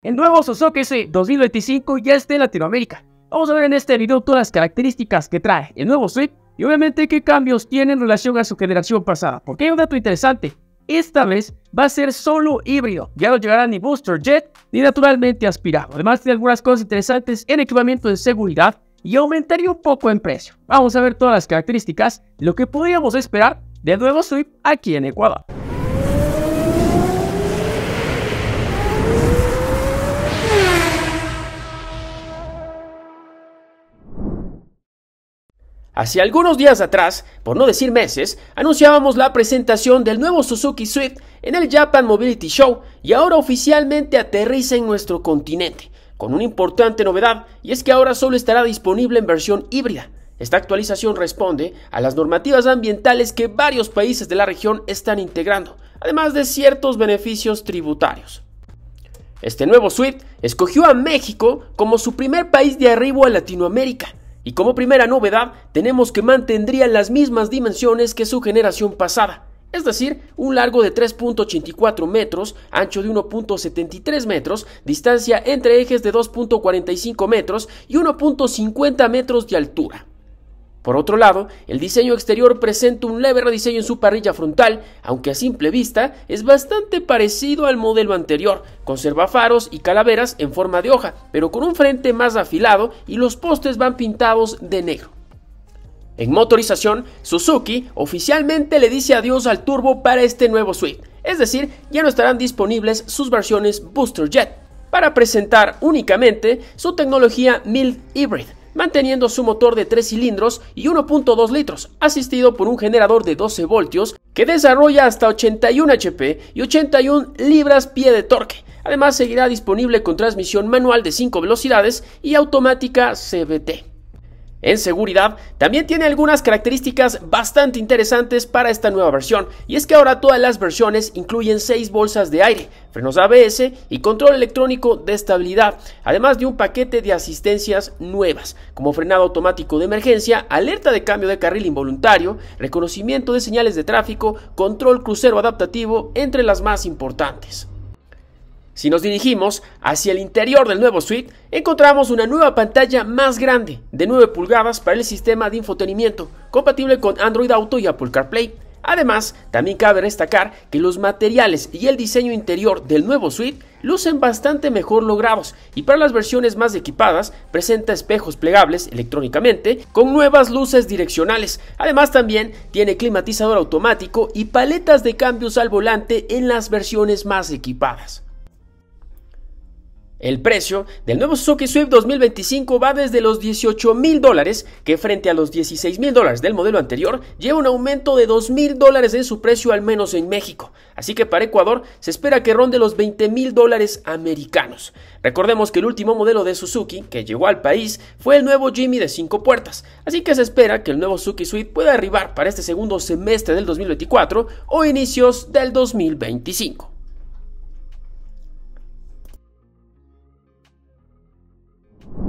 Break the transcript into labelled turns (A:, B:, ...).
A: El nuevo Suzuki S 2025 ya está en Latinoamérica. Vamos a ver en este video todas las características que trae el nuevo Swift y obviamente qué cambios tiene en relación a su generación pasada. Porque hay un dato interesante, esta vez va a ser solo híbrido, ya no llegará ni booster jet ni naturalmente aspirado. Además tiene algunas cosas interesantes en equipamiento de seguridad y aumentaría un poco en precio. Vamos a ver todas las características, lo que podríamos esperar del nuevo Swift aquí en Ecuador. Hace algunos días atrás, por no decir meses, anunciábamos la presentación del nuevo Suzuki Swift en el Japan Mobility Show y ahora oficialmente aterriza en nuestro continente, con una importante novedad y es que ahora solo estará disponible en versión híbrida. Esta actualización responde a las normativas ambientales que varios países de la región están integrando, además de ciertos beneficios tributarios. Este nuevo Swift escogió a México como su primer país de arribo a Latinoamérica y como primera novedad, tenemos que mantendría las mismas dimensiones que su generación pasada, es decir, un largo de 3.84 metros, ancho de 1.73 metros, distancia entre ejes de 2.45 metros y 1.50 metros de altura. Por otro lado, el diseño exterior presenta un leve rediseño en su parrilla frontal, aunque a simple vista es bastante parecido al modelo anterior, conserva faros y calaveras en forma de hoja, pero con un frente más afilado y los postes van pintados de negro. En motorización, Suzuki oficialmente le dice adiós al turbo para este nuevo suite, es decir, ya no estarán disponibles sus versiones Booster Jet, para presentar únicamente su tecnología Mild Hybrid, manteniendo su motor de 3 cilindros y 1.2 litros, asistido por un generador de 12 voltios que desarrolla hasta 81 HP y 81 libras-pie de torque. Además seguirá disponible con transmisión manual de 5 velocidades y automática CVT. En seguridad, también tiene algunas características bastante interesantes para esta nueva versión, y es que ahora todas las versiones incluyen 6 bolsas de aire, frenos ABS y control electrónico de estabilidad, además de un paquete de asistencias nuevas, como frenado automático de emergencia, alerta de cambio de carril involuntario, reconocimiento de señales de tráfico, control crucero adaptativo, entre las más importantes. Si nos dirigimos hacia el interior del nuevo suite, encontramos una nueva pantalla más grande de 9 pulgadas para el sistema de infotenimiento, compatible con Android Auto y Apple CarPlay. Además, también cabe destacar que los materiales y el diseño interior del nuevo suite lucen bastante mejor logrados y para las versiones más equipadas presenta espejos plegables electrónicamente con nuevas luces direccionales. Además también tiene climatizador automático y paletas de cambios al volante en las versiones más equipadas. El precio del nuevo Suzuki Swift 2025 va desde los $18,000 mil dólares, que frente a los 16 mil dólares del modelo anterior, lleva un aumento de $2,000 mil dólares en su precio al menos en México. Así que para Ecuador se espera que ronde los $20,000 mil dólares americanos. Recordemos que el último modelo de Suzuki que llegó al país fue el nuevo Jimmy de 5 puertas, así que se espera que el nuevo Suzuki Swift pueda arribar para este segundo semestre del 2024 o inicios del 2025.